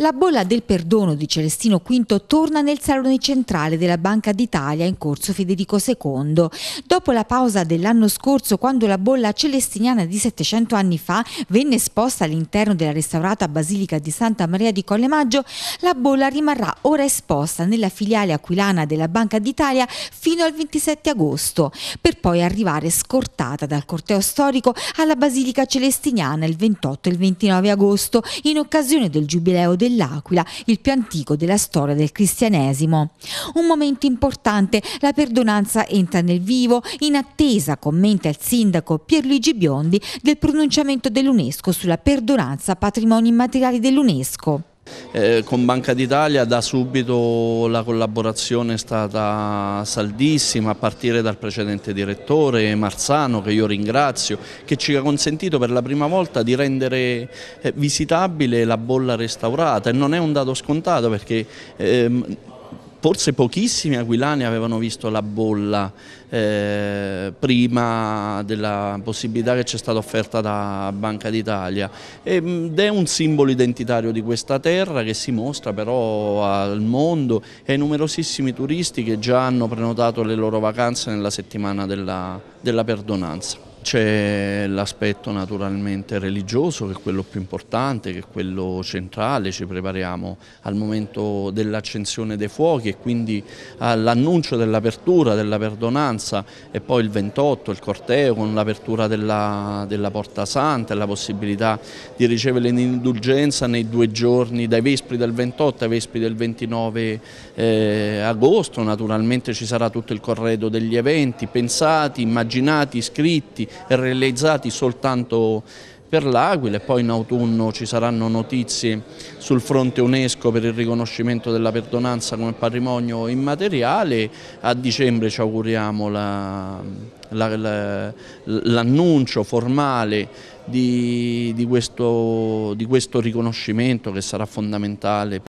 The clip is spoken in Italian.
La bolla del perdono di Celestino V torna nel Salone Centrale della Banca d'Italia in corso Federico II. Dopo la pausa dell'anno scorso, quando la bolla celestiniana di 700 anni fa venne esposta all'interno della restaurata Basilica di Santa Maria di Collemaggio, la bolla rimarrà ora esposta nella filiale aquilana della Banca d'Italia fino al 27 agosto, per poi arrivare scortata dal corteo storico alla Basilica Celestiniana il 28 e il 29 agosto in occasione del Giubileo del dell'Aquila, il più antico della storia del cristianesimo. Un momento importante, la perdonanza entra nel vivo, in attesa, commenta il sindaco Pierluigi Biondi, del pronunciamento dell'UNESCO sulla perdonanza patrimoni immateriali dell'UNESCO. Eh, con Banca d'Italia da subito la collaborazione è stata saldissima a partire dal precedente direttore Marzano che io ringrazio che ci ha consentito per la prima volta di rendere eh, visitabile la bolla restaurata e non è un dato scontato perché ehm, forse pochissimi aquilani avevano visto la bolla eh, prima della possibilità che ci è stata offerta da Banca d'Italia ehm, ed è un simbolo identitario di questa terra che si mostra però al mondo e ai numerosissimi turisti che già hanno prenotato le loro vacanze nella settimana della, della perdonanza. C'è l'aspetto naturalmente religioso che è quello più importante, che è quello centrale, ci prepariamo al momento dell'accensione dei fuochi e quindi all'annuncio dell'apertura, della perdonanza e poi il 28, il corteo con l'apertura della, della, Porta Santa e la possibilità di ricevere l'indulgenza nei due giorni dai vespri del 28 ai vespri del 29 eh, agosto, naturalmente ci sarà tutto il corredo degli eventi pensati, immaginati, scritti, realizzati soltanto per l'Aquila e poi in autunno ci saranno notizie sul fronte UNESCO per il riconoscimento della perdonanza come patrimonio immateriale, a dicembre ci auguriamo l'annuncio la, la, formale di, di, questo, di questo riconoscimento che sarà fondamentale.